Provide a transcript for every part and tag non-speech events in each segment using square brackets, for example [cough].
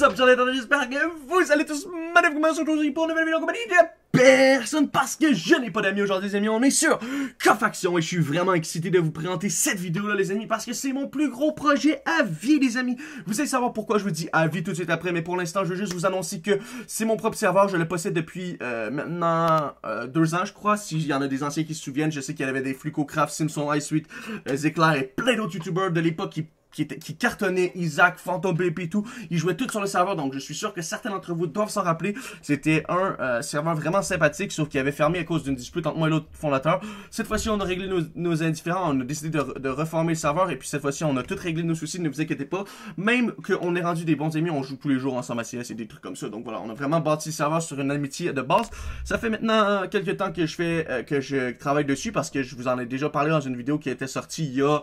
What's up, j'espère que vous allez tous magnifiquement aujourd'hui pour une nouvelle vidéo en compagnie de personne parce que je n'ai pas d'amis aujourd'hui, les amis. On est sur Cofaction et je suis vraiment excité de vous présenter cette vidéo-là, les amis, parce que c'est mon plus gros projet à vie, les amis. Vous allez savoir pourquoi je vous dis à vie tout de suite après, mais pour l'instant, je veux juste vous annoncer que c'est mon propre serveur. Je le possède depuis euh, maintenant euh, deux ans, je crois. S'il y en a des anciens qui se souviennent, je sais qu'il y avait des Fluco Craft, Simpson, Ice Suite, euh, et plein d'autres YouTubers de l'époque qui qui, qui cartonnait Isaac, Phantom bp et tout. Ils jouaient tout sur le serveur, donc je suis sûr que certains d'entre vous doivent s'en rappeler. C'était un euh, serveur vraiment sympathique, sauf qu'il avait fermé à cause d'une dispute entre moi et l'autre fondateur. Cette fois-ci, on a réglé nos, nos, indifférents, on a décidé de, reformer le serveur, et puis cette fois-ci, on a tout réglé nos soucis, ne vous inquiétez pas. Même qu'on est rendu des bons amis, on joue tous les jours ensemble à CS et des trucs comme ça. Donc voilà, on a vraiment bâti le serveur sur une amitié de base. Ça fait maintenant euh, quelques temps que je fais, euh, que je travaille dessus, parce que je vous en ai déjà parlé dans une vidéo qui était sortie il y a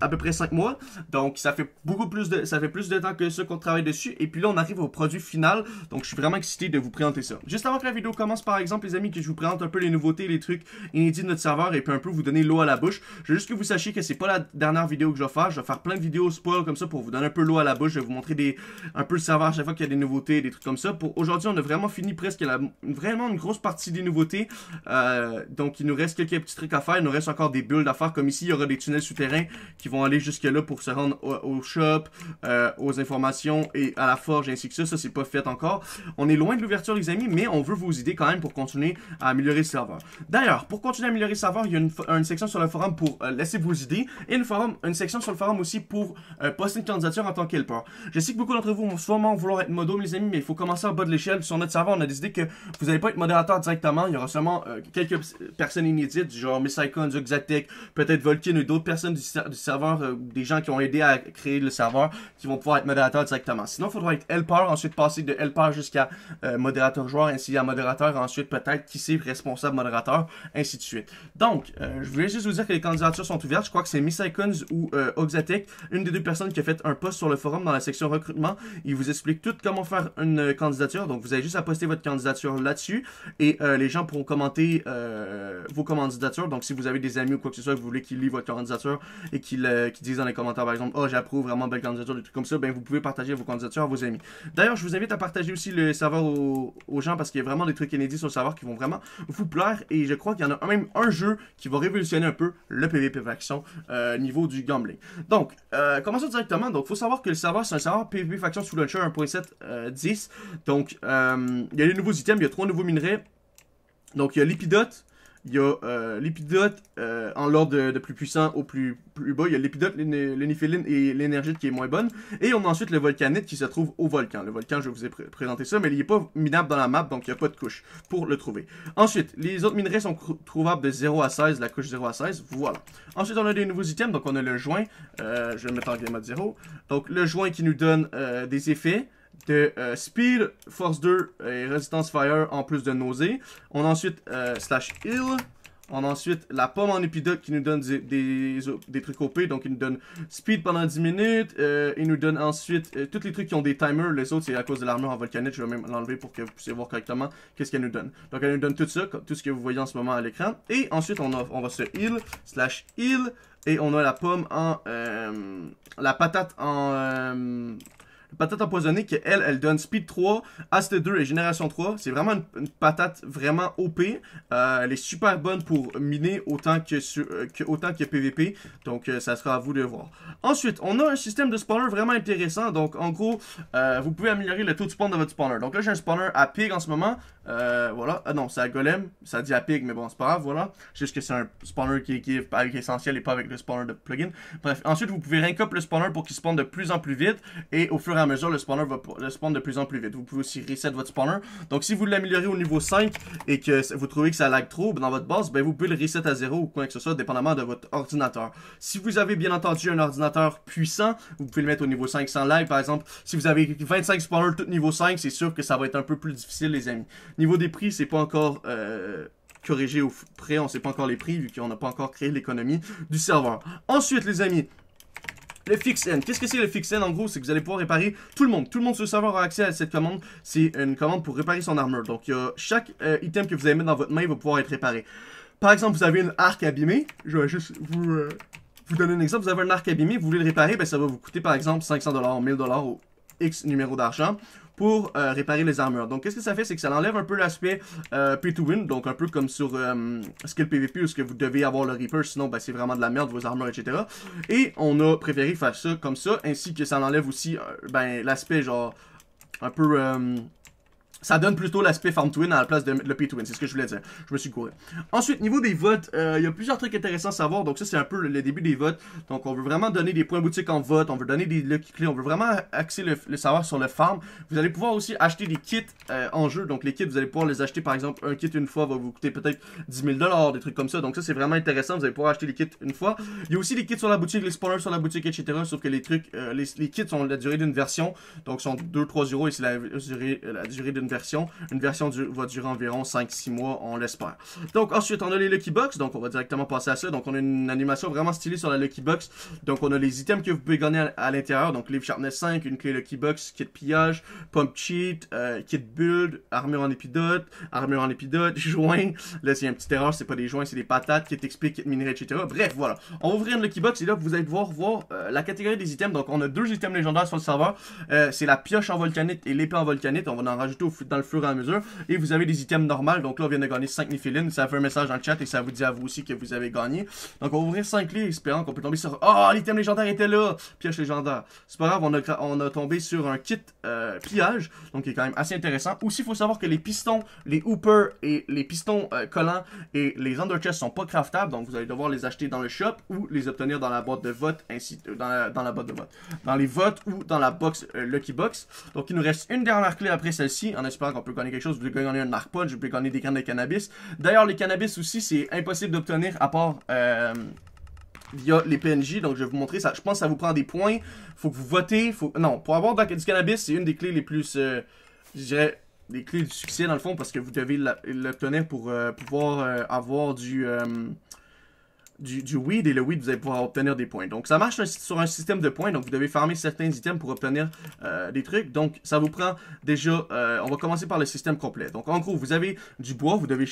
à peu près 5 mois. Donc, ça fait beaucoup plus de, ça fait plus de temps que ça qu'on travaille dessus. Et puis là, on arrive au produit final. Donc, je suis vraiment excité de vous présenter ça. Juste avant que la vidéo commence, par exemple, les amis, que je vous présente un peu les nouveautés, les trucs inédits de notre serveur et puis un peu vous donner l'eau à la bouche. Je veux juste que vous sachiez que c'est pas la dernière vidéo que je vais faire. Je vais faire plein de vidéos spoil comme ça pour vous donner un peu l'eau à la bouche. Je vais vous montrer des, un peu le serveur à chaque fois qu'il y a des nouveautés, des trucs comme ça. Pour aujourd'hui, on a vraiment fini presque la, vraiment une grosse partie des nouveautés. Euh, donc, il nous reste quelques petits trucs à faire. Il nous reste encore des bulles à faire. Comme ici, il y aura des tunnels souterrains qui vont aller juste jusque-là pour se rendre au, shop, euh, aux informations et à la forge, ainsi que ça. Ça, c'est pas fait encore. On est loin de l'ouverture, les amis, mais on veut vous aider quand même pour continuer à améliorer le serveur. D'ailleurs, pour continuer à améliorer le serveur, il y a une, section sur le forum pour euh, laisser vos idées et une, section sur le forum aussi pour euh, poster une candidature en tant qu'helper. Je sais que beaucoup d'entre vous vont sûrement vouloir être modo, les amis, mais il faut commencer en bas de l'échelle. Sur notre serveur, on a décidé que vous n'allez pas être modérateur directement. Il y aura seulement quelques personnes inédites, genre Miss Icon, Zuxatec, peut-être Volkin ou d'autres personnes du serveur des gens qui ont aidé à créer le serveur qui vont pouvoir être modérateurs directement. Sinon, il faudra être helper, ensuite passer de helper jusqu'à euh, modérateur joueur, ainsi à modérateur, ensuite peut-être qui c'est responsable modérateur, ainsi de suite. Donc, euh, je voulais juste vous dire que les candidatures sont ouvertes. Je crois que c'est Miss Icons ou euh, Oxatech, une des deux personnes qui a fait un post sur le forum dans la section recrutement. Il vous explique tout comment faire une candidature. Donc, vous avez juste à poster votre candidature là-dessus et les gens pourront commenter vos candidatures. Donc, si vous avez des amis ou quoi que ce soit, que vous voulez qu'ils lisent votre candidature et qu'ils disent dans les commentaires, par exemple, oh, j'approuve vraiment belle candidature, des trucs comme ça, ben vous pouvez partager vos candidatures à vos amis. D'ailleurs, je vous invite à partager aussi le serveur aux, gens parce qu'il y a vraiment des trucs inédits sur le serveur qui vont vraiment vous plaire et je crois qu'il y en a même un jeu qui va révolutionner un peu le PvP faction euh, niveau du gambling. Donc, euh, commençons directement. Donc, faut savoir que le serveur, c'est un serveur PvP faction sous launcher 1.7.10. euh, Donc, euh, il y a les nouveaux items, il y a trois nouveaux minerais. Donc, il y a l'épidote, il y a euh, l'épidote euh, en l'ordre de, plus puissant au plus, plus bas. Il y a l'épidote, l'uniphiline et l'énergie qui est moins bonne. Et on a ensuite le volcanite qui se trouve au volcan. Le volcan, je vous ai présenté ça, mais il n'est pas minable dans la map, donc il n'y a pas de couche pour le trouver. Ensuite, les autres minerais sont trouvables de 0 à 16, la couche 0 à 16, voilà. Ensuite, on a des nouveaux items, donc on a le joint. Euh, je vais le mettre en game mode 0. Donc le joint qui nous donne des effets de euh, Speed, Force 2 et résistance Fire en plus de nausée. On a ensuite euh, Slash Heal. On a ensuite la pomme en épidote qui nous donne des, des, trucs OP. Donc, il nous donne speed pendant 10 minutes. Euh, il nous donne ensuite tous les trucs qui ont des timers. Les autres, c'est à cause de l'armure en volcanite. Je vais même l'enlever pour que vous puissiez voir correctement qu'est-ce qu'elle nous donne. Donc, elle nous donne tout ça, tout ce que vous voyez en ce moment à l'écran. Et ensuite, on, a, on va se heal, slash heal. Et on a la pomme en... la patate en patate empoisonnée que elle, elle donne Speed 3, à 2 et Génération 3. C'est vraiment une, patate vraiment OP. Euh, elle est super bonne pour miner autant que, euh, autant que PVP. Donc, euh, ça sera à vous de voir. Ensuite, on a un système de spawner vraiment intéressant. Donc, en gros, vous pouvez améliorer le taux de spawn de votre spawner. Donc là, j'ai un spawner à pig en ce moment. voilà. Ah non, c'est à golem. Ça dit à pig, mais bon, c'est pas grave. Voilà. Juste que c'est un spawner qui, qui est avec essentiel et pas avec le spawner de plugin. Bref, ensuite, vous pouvez rank le spawner pour qu'il spawn de plus en plus vite. Et au fur et à à mesure, le spawner va le spawn de plus en plus vite. Vous pouvez aussi reset votre spawner. Donc si vous l'améliorez au niveau 5 et que vous trouvez que ça lag trop dans votre base, ben vous pouvez le reset à 0 ou quoi que ce soit, dépendamment de votre ordinateur. Si vous avez bien entendu un ordinateur puissant, vous pouvez le mettre au niveau 5 sans lag. Par exemple, si vous avez 25 spawners tout niveau 5, c'est sûr que ça va être un peu plus difficile les amis. Niveau des prix, c'est pas encore... Euh, corrigé au prêt, on sait pas encore les prix vu qu'on n'a pas encore créé l'économie du serveur. Ensuite les amis, le FixN, qu'est-ce que c'est le n En gros, c'est que vous allez pouvoir réparer tout le monde. Tout le monde sur le serveur aura accès à cette commande. C'est une commande pour réparer son armure. Donc, chaque euh, item que vous allez mettre dans votre main va pouvoir être réparé. Par exemple, vous avez une arc abîmée. Je vais juste vous, euh, donner un exemple. Vous avez un arc abîmé, vous voulez le réparer, ben, ça va vous coûter par exemple 500$, 1000$ ou X numéro d'argent pour euh, réparer les armures. Donc, qu'est-ce que ça fait? C'est que ça enlève un peu l'aspect p euh, pay to win, donc un peu comme sur Skill PvP où ce que vous devez avoir le Reaper, sinon ben, c'est vraiment de la merde, vos armures, etc. Et on a préféré faire ça comme ça, ainsi que ça enlève aussi euh, ben, l'aspect genre un peu ça donne plutôt l'aspect farm twin à la place de le pay twin. C'est ce que je voulais dire. Je me suis couru. Ensuite, niveau des votes, euh, il y a plusieurs trucs intéressants à savoir. Donc ça, c'est un peu le, début des votes. Donc on veut vraiment donner des points boutique en vote. On veut donner des lucky clés. On veut vraiment axer le, savoir sur le farm. Vous allez pouvoir aussi acheter des kits euh, en jeu. Donc les kits, vous allez pouvoir les acheter. Par exemple, un kit une fois va vous coûter peut-être 10 000 des trucs comme ça. Donc ça, c'est vraiment intéressant. Vous allez pouvoir acheter les kits une fois. Il y a aussi des kits sur la boutique, les spoilers sur la boutique, etc. Sauf que les trucs, euh, les, kits ont la durée d'une version. Donc sont 2-3 euros et c'est la, la durée d'une une version va durer environ 5-6 mois, on l'espère. Donc ensuite, on a les Lucky Box. Donc on va directement passer à ça. Donc on a une animation vraiment stylée sur la Lucky Box. Donc on a les items que vous pouvez gagner à, l'intérieur. Donc Live Sharpness 5, une clé Lucky Box, kit pillage, pump cheat, euh, kit build, armure en épidote, armure en épidote, [laughs] joint. Là, c'est une petite erreur, c'est pas des joints, c'est des patates, kit explique, kit minerai, etc. Bref, voilà. On va ouvrir une Lucky Box et là, vous allez devoir voir euh, la catégorie des items. Donc on a deux items légendaires sur le serveur. Euh, c'est la pioche en volcanite et l'épée en volcanite. On va en rajouter au dans le fur et à mesure. Et vous avez des items normales. Donc là, on vient de gagner 5 nifilines Ça fait un message dans le chat et ça vous dit à vous aussi que vous avez gagné. Donc on va ouvrir 5 clés, espérant qu'on peut tomber sur... Oh, l'item légendaire était là! Piège légendaire. C'est pas grave, on a, on a tombé sur un kit euh, pillage. Donc qui est quand même assez intéressant. Aussi, il faut savoir que les pistons, les hoopers et les pistons euh, collants et les underchests sont pas craftables. Donc vous allez devoir les acheter dans le shop ou les obtenir dans la boîte de vote, ainsi euh, dans, la, dans la boîte de vote. Dans les votes ou dans la box Lucky Box. Donc il nous reste une dernière clé après celle-ci. En j'espère qu'on peut gagner quelque chose. Je pouvez gagner un narpod, je peux gagner des graines de cannabis. D'ailleurs, les cannabis aussi, c'est impossible d'obtenir à part euh, via les PNJ. Donc, je vais vous montrer ça. Je pense que ça vous prend des points. Faut que vous votez. Faut... Non, pour avoir du cannabis, c'est une des clés les plus, euh, je dirais, les clés du succès dans le fond parce que vous devez l'obtenir pour euh, pouvoir avoir du du, weed et le weed, vous allez pouvoir obtenir des points. Donc, ça marche sur un système de points. Donc, vous devez farmer certains items pour obtenir euh, des trucs. Donc, ça vous prend déjà... Euh, on va commencer par le système complet. Donc, en gros, vous avez du bois. Vous devez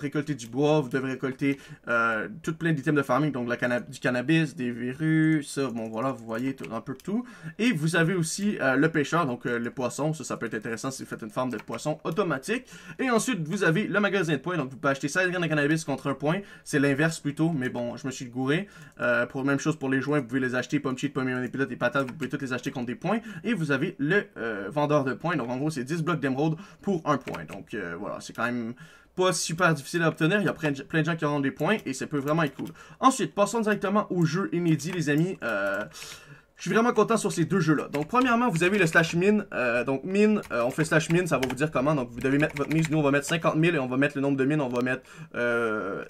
récolter du bois. Vous devez récolter euh, tout plein d'items de farming. Donc, la du cannabis, des virus, ça. Bon, voilà, vous voyez un peu tout. Et vous avez aussi euh, le pêcheur, donc le poisson. Ça, ça peut être intéressant si vous faites une forme de poisson automatique. Et ensuite, vous avez le magasin de points. Donc, vous pouvez acheter 16 graines de cannabis contre un point. C'est l'inverse plutôt, mais bon, je me suis gouré. Euh, pour même chose pour les joints, vous pouvez les acheter, pomme cheat, pomme épisode et patates, vous pouvez toutes les acheter contre des points. Et vous avez le euh, vendeur de points. Donc en gros, c'est 10 blocs d'émeraude pour un point. Donc euh, voilà, c'est quand même pas super difficile à obtenir. Il y a plein de, gens qui rendent des points et ça peut vraiment être cool. Ensuite, passons directement au jeu inédit, les amis. Euh, je suis vraiment content sur ces deux jeux-là. Donc, premièrement, vous avez le slash mine. Euh, donc, mine, euh, on fait slash mine, ça va vous dire comment. Donc, vous devez mettre votre mise. Nous, on va mettre 50 000 et on va mettre le nombre de mines. On va mettre 5 euh,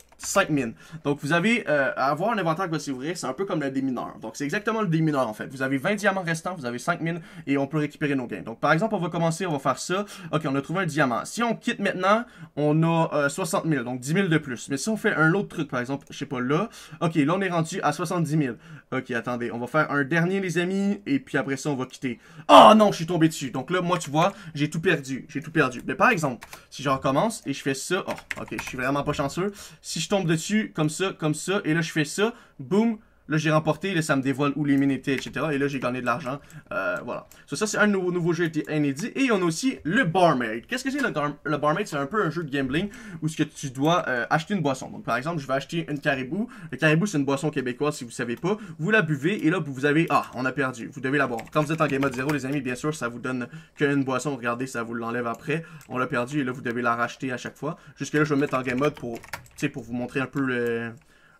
mines. Donc, vous avez à avoir un inventaire qui va C'est un peu comme le démineur. Donc, c'est exactement le démineur, en fait. Vous avez 20 diamants restants, vous avez 5 mines et on peut récupérer nos gains. Donc, par exemple, on va commencer, on va faire ça. OK, on a trouvé un diamant. Si on quitte maintenant, on a 60 000, donc 10 000 de plus. Mais si on fait un autre truc, par exemple, je sais pas, là. OK, là, on est rendu à 70 000. OK, attendez, on va faire un dernier les amis, et puis après ça, on va quitter. Oh non, je suis tombé dessus. Donc là, moi, tu vois, j'ai tout perdu. J'ai tout perdu. Mais par exemple, si je recommence et je fais ça, oh, ok, je suis vraiment pas chanceux. Si je tombe dessus, comme ça, comme ça, et là, je fais ça, boum, Là, j'ai remporté, là, ça me dévoile où les mines étaient, etc. Et là, j'ai gagné de l'argent. Euh, voilà. ça, c'est un nouveau, nouveau jeu qui inédit. Et on a aussi le Barmaid. Qu'est-ce que c'est le, le Barmaid C'est un peu un jeu de gambling où ce que tu dois euh, acheter une boisson. Donc, par exemple, je vais acheter une caribou. Le caribou, c'est une boisson québécoise, si vous savez pas. Vous la buvez et là, vous avez. Ah, on a perdu. Vous devez la boire. Quand vous êtes en game mode 0, les amis, bien sûr, ça vous donne qu'une boisson. Regardez, ça vous l'enlève après. On l'a perdu et là, vous devez la racheter à chaque fois. Jusque-là, je vais mettre en game mode pour, pour vous montrer un peu le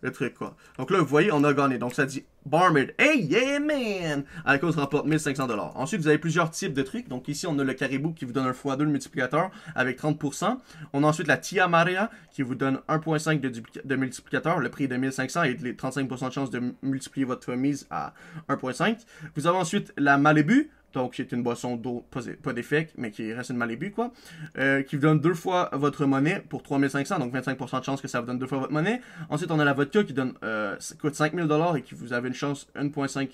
le truc, quoi. Donc là, vous voyez, on a gagné. Donc ça dit Barmade Hey, yeah, man! À la cause remporte 1500$. Ensuite, vous avez plusieurs types de trucs. Donc ici, on a le caribou qui vous donne un x2 le multiplicateur avec 30%. On a ensuite la Tia Maria qui vous donne 1.5 de, de, multiplicateur, le prix de 1500 et les 35% de chance de multiplier votre mise à 1.5. Vous avez ensuite la Malibu, donc c'est est une boisson d'eau, pas, pas d'effet, mais qui reste une Malibu, quoi, euh, qui vous donne deux fois votre monnaie pour 3500, donc 25% de chance que ça vous donne deux fois votre monnaie. Ensuite, on a la vodka qui donne, euh, coûte 5000$ et qui vous avez une chance 1.5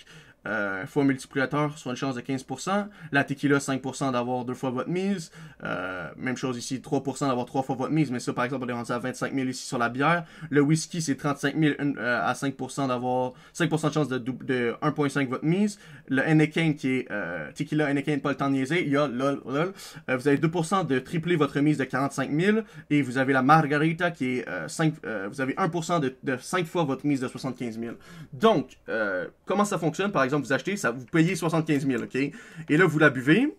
euh, fois multiplicateur soit une chance de 15%. La tequila, 5% d'avoir deux fois votre mise. Euh, même chose ici, 3% d'avoir trois fois votre mise. Mais ça, par exemple, on est rendu à 25 000 ici sur la bière. Le whisky, c'est 35 000 euh, à 5% d'avoir 5% de chance de, de 1.5 votre mise. Le Henneken qui est euh, tequila, Henneken, pas le temps y a vous avez 2% de tripler votre mise de 45 000. Et vous avez la margarita qui est 5, vous avez 1% de, de, 5 fois votre mise de 75 000. Donc, comment ça fonctionne? Par exemple, vous achetez, ça, vous payez 75 000, OK? Et là, vous la buvez.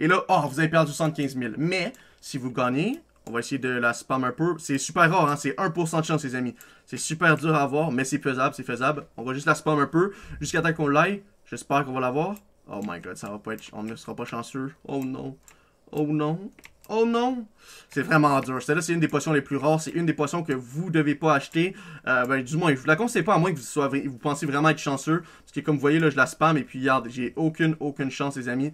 Et là, oh, vous avez perdu 75 000. Mais, si vous gagnez, on va essayer de la spam un peu. C'est super rare, hein? c'est 1% de chance, les amis. C'est super dur à avoir, mais c'est faisable, c'est faisable. On va juste la spam un peu jusqu'à temps qu'on l'aille. J'espère qu'on va l'avoir. Oh my god, ça va pas être... On ne sera pas chanceux. Oh non. Oh non. Oh non! C'est vraiment dur. Celle-là, c'est une des potions les plus rares. C'est une des potions que vous devez pas acheter. Euh, ben, du moins, je vous la conseille pas, à moins que vous, soyez, vous pensiez vraiment être chanceux. Parce que, comme vous voyez, là, je la spam et puis, regarde, j'ai aucune, aucune chance, les amis.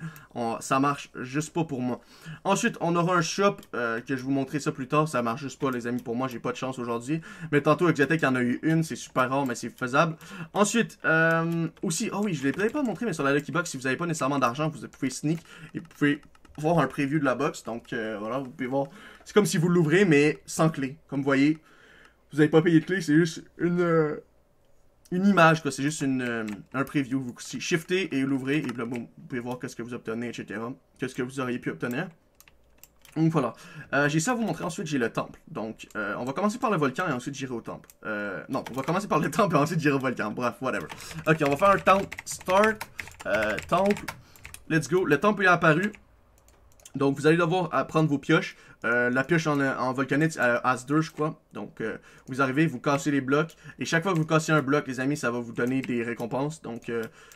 ça marche juste pas pour moi. Ensuite, on aura un shop, euh, que je vous montrerai ça plus tard. Ça marche juste pas, les amis, pour moi. J'ai pas de chance aujourd'hui. Mais tantôt, y en a eu une. C'est super rare, mais c'est faisable. Ensuite, euh, aussi, oh oui, je l'ai peut pas montré, mais sur la Lucky Box, si vous avez pas nécessairement d'argent, vous pouvez sneak et pouvez voir un preview de la box. Donc euh, voilà, vous pouvez voir. C'est comme si vous l'ouvrez, mais sans clé. Comme vous voyez, vous n'avez pas payé de clé, c'est juste une, euh, une image, quoi. C'est juste une, euh, un preview. Vous shiftez et l'ouvrez, et vous pouvez voir qu'est-ce que vous obtenez, etc. Qu'est-ce que vous auriez pu obtenir. Donc voilà, j'ai ça à vous montrer, ensuite j'ai le temple. Donc on va commencer par le volcan et ensuite j'irai au temple. non, on va commencer par le [laughs] temple et ensuite j'irai au volcan, bref, whatever. Ok, on va faire un temple start, temple, let's go. Le temple est apparu, donc, vous allez devoir euh, prendre vos pioches. Euh, la pioche en, volcanite, euh, As2, je crois. Donc, vous arrivez, vous cassez les blocs. Et chaque fois que vous cassez un bloc, les amis, ça va vous donner des récompenses. Donc,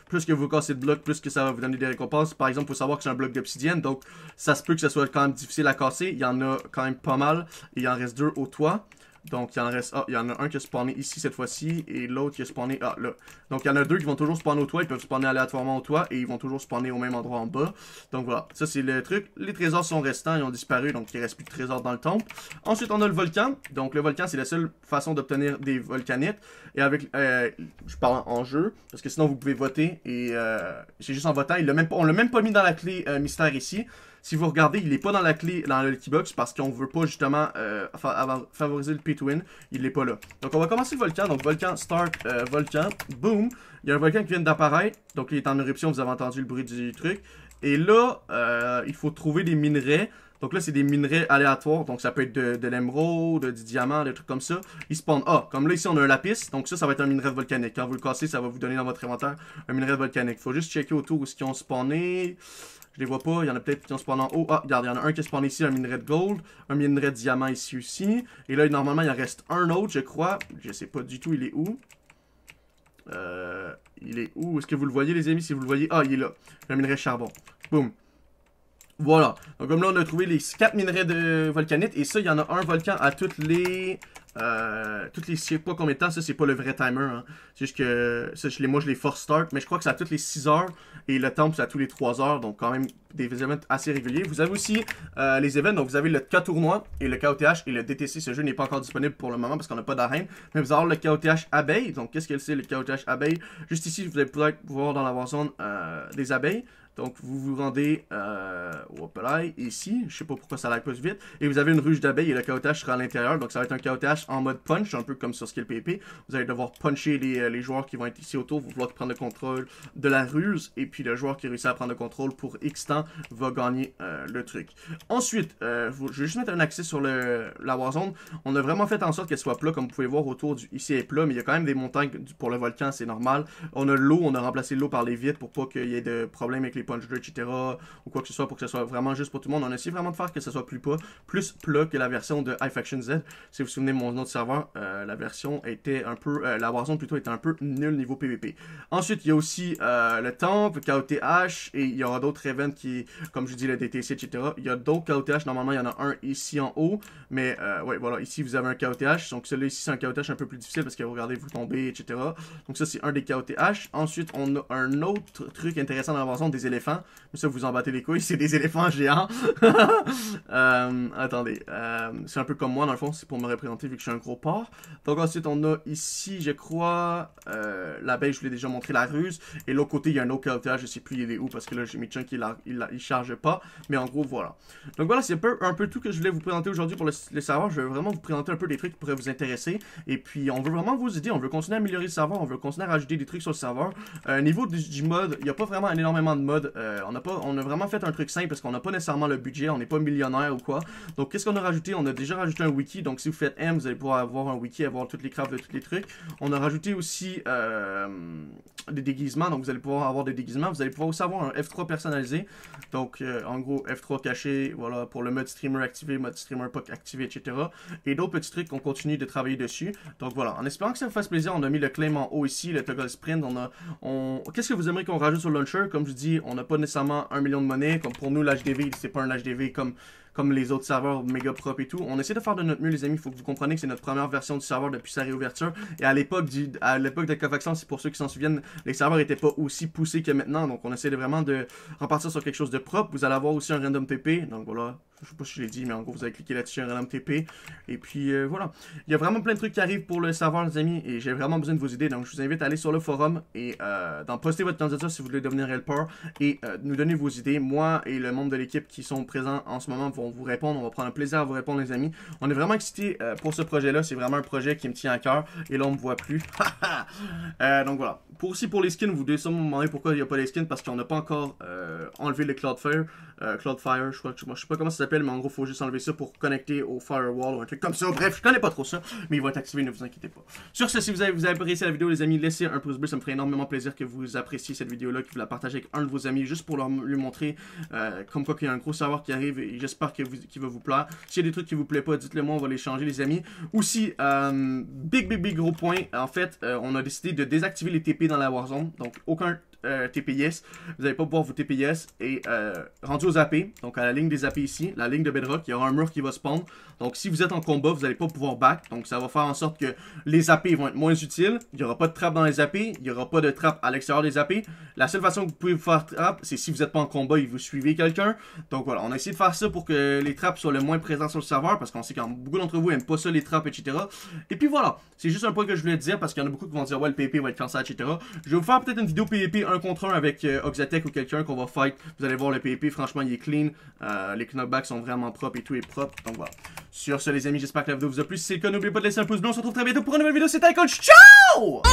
plus que vous cassez de blocs, plus que ça va vous donner des récompenses. Par exemple, il faut savoir que c'est un bloc d'obsidienne. Donc, ça se peut que ça soit quand même difficile à casser. Il y en a quand même pas mal. Et il en reste deux au toit. Donc, il y en reste. Ah, il y en a un qui a spawné ici cette fois-ci et l'autre qui a spawné. Ah, là. Donc, il y en a deux qui vont toujours spawner au toit. Ils peuvent spawner aléatoirement au toit et ils vont toujours spawner au même endroit en bas. Donc, voilà. Ça, c'est le truc. Les trésors sont restants. Ils ont disparu. Donc, il reste plus de trésors dans le temple. Ensuite, on a le volcan. Donc, le volcan, c'est la seule façon d'obtenir des volcanites. Et avec. Euh, je parle en jeu parce que sinon, vous pouvez voter. Et euh, c'est juste en votant. Il même, on l'a même pas mis dans la clé euh, mystère ici. Si vous regardez, il n'est pas dans la clé, dans le Lucky box parce qu'on veut pas justement euh, favoriser le p Il n'est pas là. Donc on va commencer le volcan. Donc volcan, start, euh, volcan, boom. Il y a un volcan qui vient d'apparaître. Donc il est en éruption, vous avez entendu le bruit du truc. Et là, euh, il faut trouver des minerais. Donc là, c'est des minerais aléatoires. Donc ça peut être de, de l'émeraude, du diamant, des trucs comme ça. Ils spawnent Ah! Comme là, ici, on a un lapis. Donc ça, ça va être un minerai volcanique. Quand vous le cassez, ça va vous donner dans votre inventaire un minerai volcanique. Faut juste checker autour où ce qu'ils ont spawné. Je les vois pas. Il y en a peut-être qui ont spawné en haut. Ah, regarde, il y en a un qui a spawné ici, un minerai de gold. Un minerai de diamant ici aussi. Et là, normalement, il en reste un autre, je crois. Je sais pas du tout, il est où. Euh, il est où Est-ce que vous le voyez, les amis Si vous le voyez, ah, il est là. Le minerai charbon. Boum. Voilà. Donc comme là, on a trouvé les 4 minerais de volcanite. Et ça, il y en a un volcan à toutes les... Euh, toutes les... Je sais pas combien de temps. Ça, c'est pas le vrai timer. Hein. C'est juste que... Ça, je, moi, je les force start. Mais je crois que c'est à toutes les 6 heures. Et le temps c'est à tous les 3 heures. Donc quand même, des événements assez réguliers. Vous avez aussi euh, les événements. Donc vous avez le K tournoi et le KOTH et le DTC. Ce jeu n'est pas encore disponible pour le moment parce qu'on n'a pas d'arène. Mais vous avez le KOTH abeille. Donc qu'est-ce que c'est le KOTH abeille Juste ici, vous allez pouvoir voir dans la zone euh, des abeilles. Donc, vous vous rendez euh, au ici. Je sais pas pourquoi ça lag plus vite. Et vous avez une ruche d'abeille et le KOTH sera à l'intérieur. Donc, ça va être un KOTH en mode punch, un peu comme sur Skill PP. Vous allez devoir puncher euh, les, joueurs qui vont être ici autour. Vous vouloir prendre le contrôle de la ruse. Et puis, le joueur qui réussit à prendre le contrôle pour X temps va gagner euh, le truc. Ensuite, je vais juste mettre un accès sur le, la Warzone. On a vraiment fait en sorte qu'elle soit plat, comme vous pouvez voir autour du ici est plat. Mais il y a quand même des montagnes pour le volcan, c'est normal. On a l'eau, on a remplacé l'eau par les vides pour pas qu'il y ait de problème avec les puncher etc. ou quoi que ce soit pour que ce soit vraiment juste pour tout le monde. On a vraiment de faire que ce soit plus plat, plus plat que la version de faction Z. Si vous vous souvenez mon autre serveur, euh, la version était un peu, euh, la version plutôt était un peu nulle niveau PvP. Ensuite, il y a aussi euh, le Temple, KOTH et il y aura d'autres events qui, comme je dis, le DTC, etc. Il y a d'autres KOTH, normalement il y en a un ici en haut, mais ouais, voilà, ici vous avez un KOTH, donc celui ci c'est un KOTH un peu plus difficile parce que regardez, vous tombez, etc. Donc ça c'est un des KOTH. Ensuite, on a un autre truc intéressant dans la version des éléphants. Mais ça, vous en battez les couilles, [laughs] c'est des éléphants géants. [laughs] Euh, attendez, euh, c'est un peu comme moi dans le fond, c'est pour me représenter vu que je suis un gros porc. Donc ensuite, on a ici, je crois, euh, la l'abeille, je vous l'ai déjà montré, la ruse. Et l'autre côté, il y a un autre caractère, je sais plus il est où parce que là, j'ai mis Chunk, il, a, il, charge pas. Mais en gros, voilà. Donc voilà, c'est un peu, un peu tout que je voulais vous présenter aujourd'hui pour le, serveur. Je vais vraiment vous présenter un peu des trucs qui pourraient vous intéresser. Et puis, on veut vraiment vous aider, on veut continuer à améliorer le serveur. on veut continuer à rajouter des trucs sur le serveur. niveau du, mode, il n'y a pas vraiment énormément de mode euh, on, a pas, on a vraiment fait un truc simple parce qu'on n'a pas nécessairement le budget, on n'est pas millionnaire ou quoi. Donc qu'est-ce qu'on a rajouté On a déjà rajouté un wiki, donc si vous faites M, vous allez pouvoir avoir un wiki, avoir toutes les crafts de tous les trucs. On a rajouté aussi euh, des déguisements, donc vous allez pouvoir avoir des déguisements. Vous allez pouvoir aussi avoir un F3 personnalisé, donc euh, en gros F3 caché, voilà, pour le mode streamer activé, mode streamer pas activé, etc. Et d'autres petits trucs qu'on continue de travailler dessus. Donc voilà, en espérant que ça vous fasse plaisir, on a mis le claim en haut ici, le toggle sprint, on a... On... Qu'est-ce que vous aimeriez qu'on rajoute sur le launcher Comme je dis, on n'a pas nécessairement un million de monnaie. Comme pour nous, l'HDV, c'est pas un HDV comme comme les autres serveurs méga propres et tout. On essaie de faire de notre mieux, les amis. Il faut que vous compreniez que c'est notre première version du serveur depuis sa réouverture. Et à l'époque à l'époque de Covaxon, c'est pour ceux qui s'en souviennent, les serveurs n'étaient pas aussi poussés que maintenant. Donc, on essaie vraiment de repartir sur quelque chose de propre. Vous allez avoir aussi un random TP. Donc, voilà. Je sais pas si je l'ai dit, mais en gros, vous allez cliquer là-dessus, un random TP. Et puis, euh, voilà. Il y a vraiment plein de trucs qui arrivent pour le serveur, les amis. Et j'ai vraiment besoin de vos idées. Donc, je vous invite à aller sur le forum et euh, d'en poster votre candidature si vous voulez devenir helper. Et euh, nous donner vos idées. Moi et le membre de l'équipe qui sont présents en ce moment vont vous répondre. On va prendre un plaisir à vous répondre, les amis. On est vraiment excités euh, pour ce projet-là. C'est vraiment un projet qui me tient à cœur. Et là, on me voit plus. [laughs] Euh, donc voilà. Pour aussi pour les skins, vous devez sûrement me pourquoi il n'y a pas les skins. Parce qu'on n'a pas encore euh, enlevé le Cloudfire. Cloudfire, je crois que je, sais pas comment ça s'appelle, mais en gros, faut juste enlever ça pour connecter au firewall ou un truc comme ça. Bref, je connais pas trop ça, mais il va être activé, ne vous inquiétez pas. Sur ce, si vous avez, vous avez apprécié la vidéo, les amis, laissez un pouce bleu, ça me ferait énormément plaisir que vous appréciez cette vidéo-là, que vous la partagez avec un de vos amis, juste pour leur, lui montrer comme quoi qu'il y a un gros savoir qui arrive et j'espère que qui, va vous plaire. S'il y a des trucs qui vous plaît pas, dites-le moi, on va les changer, les amis. Aussi, euh, big, big, big gros point. En fait, euh, on a décidé de désactiver les TP dans la Warzone. Donc, aucun euh, TPS. Vous n'allez pas pouvoir vous TPS. Et rendu aux AP, donc à la ligne des AP ici, la ligne de Bedrock, il y aura un mur qui va spawn. Donc si vous êtes en combat, vous n'allez pas pouvoir back. Donc ça va faire en sorte que les AP vont être moins utiles. Il n'y aura pas de trappe dans les AP. Il n'y aura pas de trappe à l'extérieur des AP. La seule façon que vous pouvez vous faire trap c'est si vous n'êtes pas en combat et vous suivez quelqu'un. Donc voilà, on a essayé de faire ça pour que euh, les trappes soient le moins présentes sur le serveur, parce qu'on sait que beaucoup d'entre vous n'aiment pas ça, les trappes, etc. Et puis voilà, c'est juste un point que je voulais dire, parce qu'il y en a beaucoup qui vont dire, ouais, le PvP va être cancer, etc. Je vais vous faire peut-être une vidéo PvP 1 contre 1 avec euh, Oxatech ou quelqu'un qu'on va fight. Vous allez voir, le PvP, franchement, il est clean. Euh, les knockbacks sont vraiment propres et tout est propre. Donc voilà. Sur ce, les amis, j'espère que la vidéo vous a plu. Si c'est le cas, n'oubliez pas de laisser un pouce bleu. On se retrouve très bientôt pour une nouvelle vidéo. C'était Coach. Ciao!